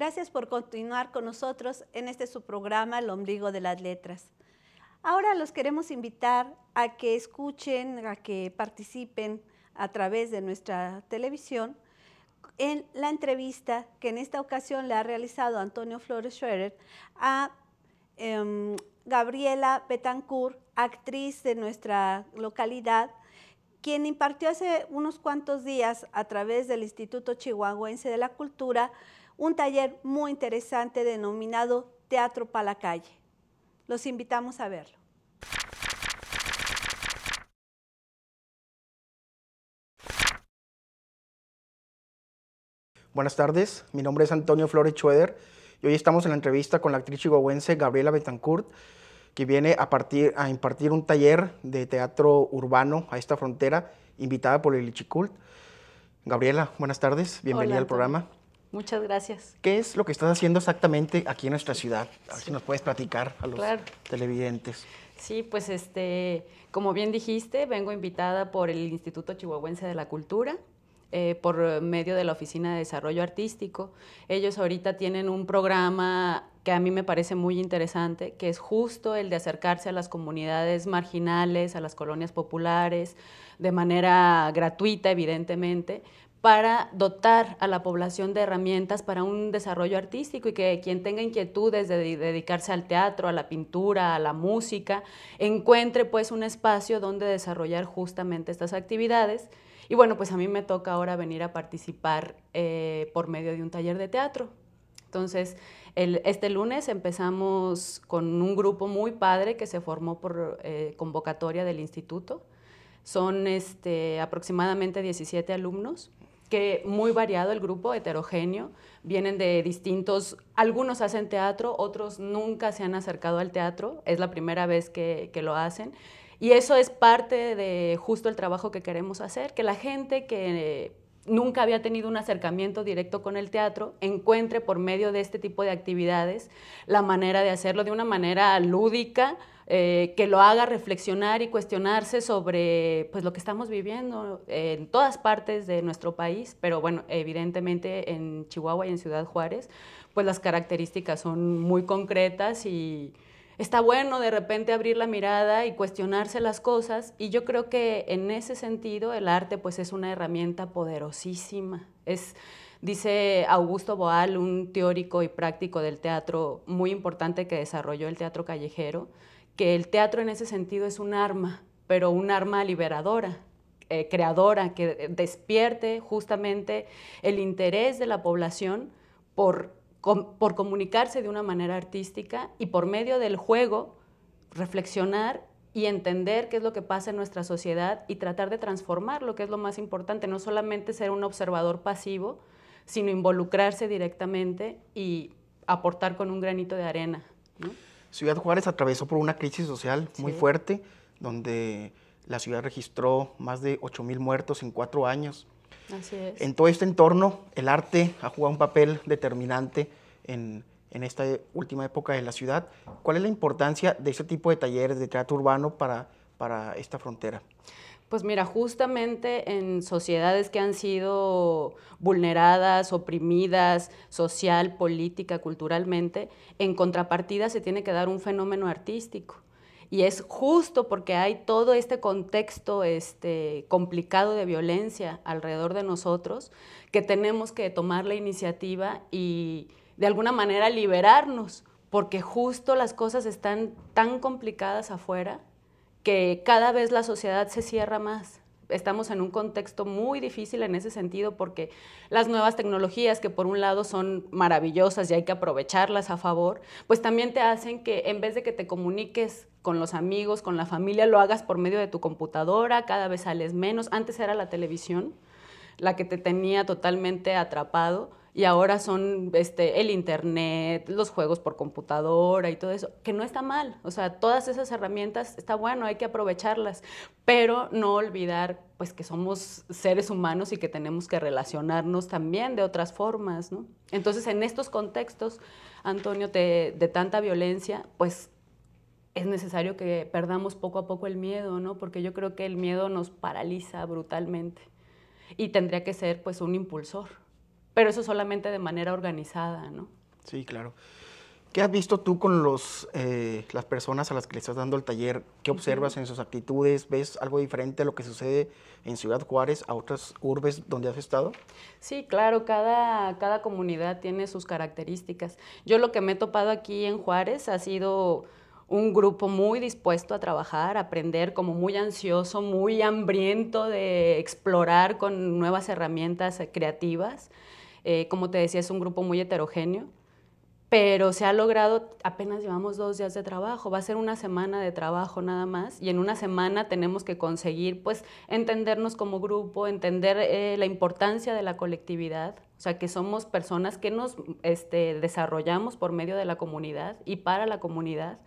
Gracias por continuar con nosotros en este su programa El Ombligo de las Letras. Ahora los queremos invitar a que escuchen, a que participen a través de nuestra televisión en la entrevista que en esta ocasión le ha realizado Antonio Flores Schroeder a em, Gabriela Betancourt, actriz de nuestra localidad, quien impartió hace unos cuantos días a través del Instituto Chihuahuense de la Cultura un taller muy interesante denominado Teatro para la Calle. Los invitamos a verlo. Buenas tardes, mi nombre es Antonio Flores Chueder y hoy estamos en la entrevista con la actriz chihuahuense Gabriela Betancourt, que viene a, impartir un taller de teatro urbano a esta frontera, invitada por el Lichicult. Gabriela, buenas tardes, bienvenida al programa. Muchas gracias. ¿Qué es lo que estás haciendo exactamente aquí en nuestra ciudad? A ver si nos puedes platicar a los televidentes. Sí, pues este, como bien dijiste, vengo invitada por el Instituto Chihuahuense de la Cultura. Eh, por medio de la Oficina de Desarrollo Artístico. Ellos ahorita tienen un programa que a mí me parece muy interesante, que es justo el de acercarse a las comunidades marginales, a las colonias populares, de manera gratuita, evidentemente, para dotar a la población de herramientas para un desarrollo artístico y que quien tenga inquietudes de dedicarse al teatro, a la pintura, a la música, encuentre pues un espacio donde desarrollar justamente estas actividades. Y bueno, pues a mí me toca ahora venir a participar eh, por medio de un taller de teatro. Entonces, este lunes empezamos con un grupo muy padre que se formó por eh, convocatoria del instituto. Son este, aproximadamente 17 alumnos que muy variado el grupo, heterogéneo, vienen de distintos, algunos hacen teatro, otros nunca se han acercado al teatro, es la primera vez que, que lo hacen. Y eso es parte de justo el trabajo que queremos hacer, que la gente que nunca había tenido un acercamiento directo con el teatro, encuentre por medio de este tipo de actividades la manera de hacerlo de una manera lúdica, eh, que lo haga reflexionar y cuestionarse sobre pues, lo que estamos viviendo en todas partes de nuestro país, pero bueno, evidentemente en Chihuahua y en Ciudad Juárez, pues las características son muy concretas y está bueno de repente abrir la mirada y cuestionarse las cosas y yo creo que en ese sentido el arte pues es una herramienta poderosísima. Es dice Augusto Boal, un teórico y práctico del teatro muy importante que desarrolló el teatro callejero, que el teatro en ese sentido es un arma, pero un arma liberadora, eh, creadora, que despierte justamente el interés de la población por, comunicarse de una manera artística y por medio del juego reflexionar y entender qué es lo que pasa en nuestra sociedad y tratar de transformar lo que es lo más importante, no solamente ser un observador pasivo, sino involucrarse directamente y aportar con un granito de arena. Ciudad Juárez atravesó por una crisis social muy fuerte, donde la ciudad registró más de mil muertos en cuatro años. Así es. En todo este entorno, el arte ha jugado un papel determinante en, esta última época de la ciudad. ¿Cuál es la importancia de este tipo de talleres de teatro urbano para, para esta frontera? Pues mira, justamente en sociedades que han sido vulneradas, oprimidas, social, política, culturalmente, en contrapartida se tiene que dar un fenómeno artístico. Y es justo porque hay todo este contexto este, complicado de violencia alrededor de nosotros que tenemos que tomar la iniciativa y de alguna manera liberarnos, porque justo las cosas están tan complicadas afuera que cada vez la sociedad se cierra más. Estamos en un contexto muy difícil en ese sentido porque las nuevas tecnologías, que por un lado son maravillosas y hay que aprovecharlas a favor, pues también te hacen que en vez de que te comuniques con los amigos, con la familia, lo hagas por medio de tu computadora, cada vez sales menos. Antes era la televisión la que te tenía totalmente atrapado y ahora son este, el internet, los juegos por computadora y todo eso, que no está mal. O sea, todas esas herramientas está bueno, hay que aprovecharlas, pero no olvidar pues que somos seres humanos y que tenemos que relacionarnos también de otras formas, Entonces, en estos contextos, Antonio, de, de tanta violencia, pues es necesario que perdamos poco a poco el miedo, ¿no? Porque yo creo que el miedo nos paraliza brutalmente y tendría que ser pues un impulsor pero eso solamente de manera organizada, ¿no? Sí, claro. ¿Qué has visto tú con los, eh, las personas a las que le estás dando el taller? ¿Qué observas en sus actitudes? ¿Ves algo diferente a lo que sucede en Ciudad Juárez, a otras urbes donde has estado? Sí, claro, cada, cada comunidad tiene sus características. Yo lo que me he topado aquí en Juárez ha sido un grupo muy dispuesto a trabajar, a aprender, como muy ansioso, muy hambriento de explorar con nuevas herramientas eh, creativas. Eh, como te decía, es un grupo muy heterogéneo, pero se ha logrado, apenas llevamos dos días de trabajo, va a ser una semana de trabajo nada más, y en una semana tenemos que conseguir, pues, entendernos como grupo, entender eh, la importancia de la colectividad, o sea, que somos personas que nos este, desarrollamos por medio de la comunidad y para la comunidad.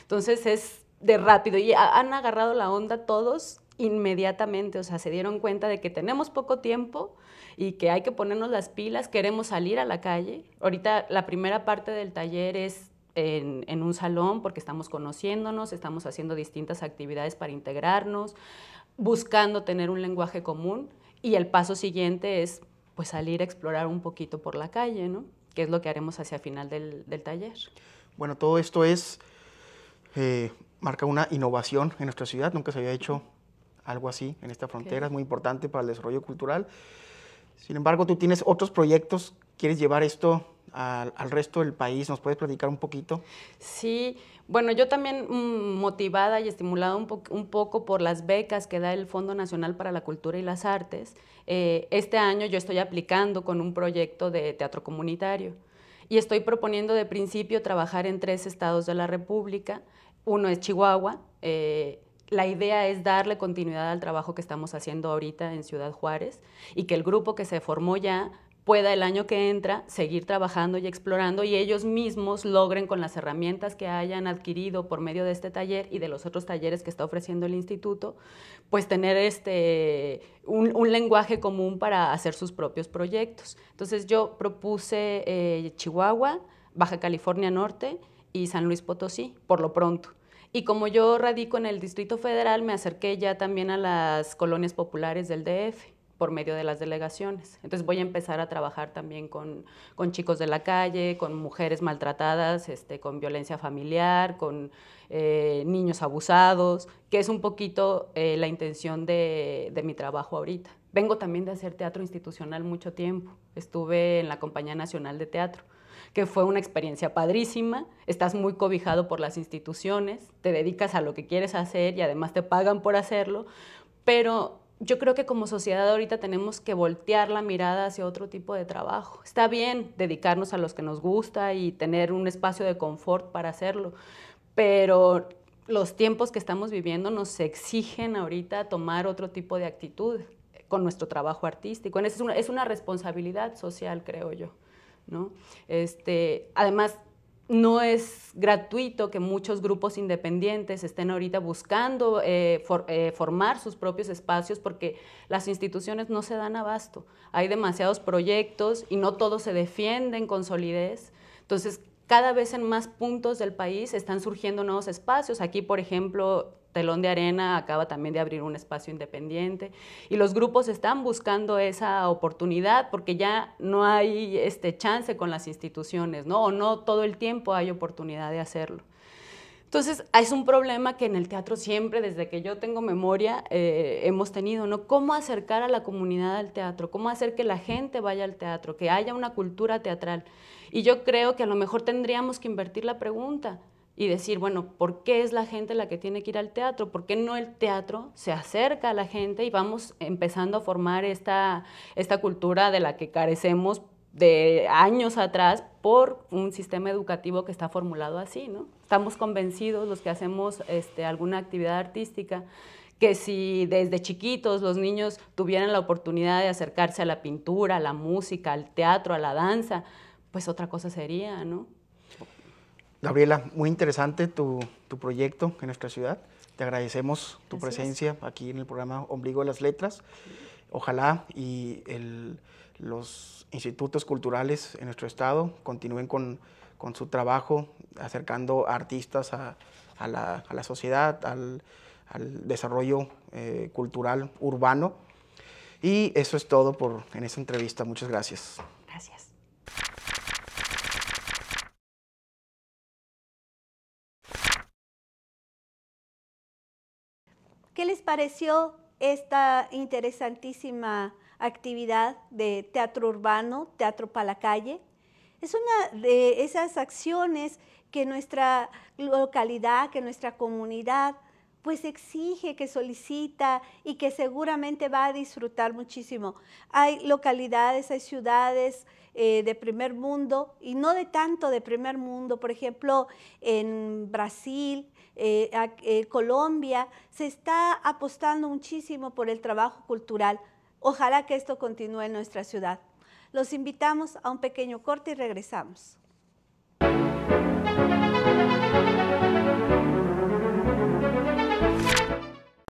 Entonces es de rápido y han agarrado la onda todos inmediatamente, o sea, se dieron cuenta de que tenemos poco tiempo, y que hay que ponernos las pilas, queremos salir a la calle. Ahorita la primera parte del taller es en, un salón porque estamos conociéndonos, estamos haciendo distintas actividades para integrarnos, buscando tener un lenguaje común y el paso siguiente es pues salir a explorar un poquito por la calle, ¿no? Que es lo que haremos hacia final del, del taller. Bueno, todo esto es, eh, marca una innovación en nuestra ciudad, nunca se había hecho algo así en esta frontera, es muy importante para el desarrollo cultural. Sin embargo, tú tienes otros proyectos, quieres llevar esto al, resto del país, ¿nos puedes platicar un poquito? Sí, bueno, yo también mm, motivada y estimulada un, poco por las becas que da el Fondo Nacional para la Cultura y las Artes, eh, este año yo estoy aplicando con un proyecto de teatro comunitario y estoy proponiendo de principio trabajar en tres estados de la República. Uno es Chihuahua, eh, la idea es darle continuidad al trabajo que estamos haciendo ahorita en Ciudad Juárez y que el grupo que se formó ya pueda el año que entra seguir trabajando y explorando y ellos mismos logren con las herramientas que hayan adquirido por medio de este taller y de los otros talleres que está ofreciendo el instituto, pues tener este, un, lenguaje común para hacer sus propios proyectos. Entonces yo propuse eh, Chihuahua, Baja California Norte y San Luis Potosí, por lo pronto. Y como yo radico en el Distrito Federal, me acerqué ya también a las colonias populares del DF por medio de las delegaciones. Entonces voy a empezar a trabajar también con, chicos de la calle, con mujeres maltratadas, este, con violencia familiar, con eh, niños abusados, que es un poquito eh, la intención de, de mi trabajo ahorita. Vengo también de hacer teatro institucional mucho tiempo. Estuve en la Compañía Nacional de Teatro que fue una experiencia padrísima, estás muy cobijado por las instituciones, te dedicas a lo que quieres hacer y además te pagan por hacerlo, pero yo creo que como sociedad ahorita tenemos que voltear la mirada hacia otro tipo de trabajo. Está bien dedicarnos a los que nos gusta y tener un espacio de confort para hacerlo, pero los tiempos que estamos viviendo nos exigen ahorita tomar otro tipo de actitud con nuestro trabajo artístico. Es una, es una responsabilidad social, creo yo. ¿no? Este, además, no es gratuito que muchos grupos independientes estén ahorita buscando eh, eh, formar sus propios espacios porque las instituciones no se dan abasto. Hay demasiados proyectos y no todos se defienden con solidez. Entonces, cada vez en más puntos del país están surgiendo nuevos espacios. Aquí, por ejemplo, Telón de Arena acaba también de abrir un espacio independiente y los grupos están buscando esa oportunidad porque ya no hay este chance con las instituciones, ¿no? O no todo el tiempo hay oportunidad de hacerlo. Entonces, es un problema que en el teatro siempre, desde que yo tengo memoria, eh, hemos tenido, ¿no? ¿Cómo acercar a la comunidad al teatro? ¿Cómo hacer que la gente vaya al teatro? Que haya una cultura teatral. Y yo creo que a lo mejor tendríamos que invertir la pregunta y decir, bueno, ¿por qué es la gente la que tiene que ir al teatro? ¿Por qué no el teatro se acerca a la gente y vamos empezando a formar esta, esta cultura de la que carecemos de años atrás por un sistema educativo que está formulado así, ¿no? Estamos convencidos los que hacemos este, alguna actividad artística que si desde chiquitos los niños tuvieran la oportunidad de acercarse a la pintura, a la música, al teatro, a la danza, pues otra cosa sería, ¿no? Gabriela, muy interesante tu, proyecto en nuestra ciudad. Te agradecemos tu presencia aquí en el programa Ombligo de las Letras. Ojalá y los institutos culturales en nuestro estado continúen con, su trabajo acercando artistas a, la, sociedad, al, desarrollo eh, cultural urbano. Y eso es todo por, en esta entrevista. Muchas gracias. Gracias. ¿Qué les pareció esta interesantísima actividad de teatro urbano, teatro para la calle? Es una de esas acciones que nuestra localidad, que nuestra comunidad, pues exige, que solicita y que seguramente va a disfrutar muchísimo. Hay localidades, hay ciudades, eh, de primer mundo y no de tanto de primer mundo, por ejemplo, en Brasil, eh, eh, Colombia, se está apostando muchísimo por el trabajo cultural. Ojalá que esto continúe en nuestra ciudad. Los invitamos a un pequeño corte y regresamos.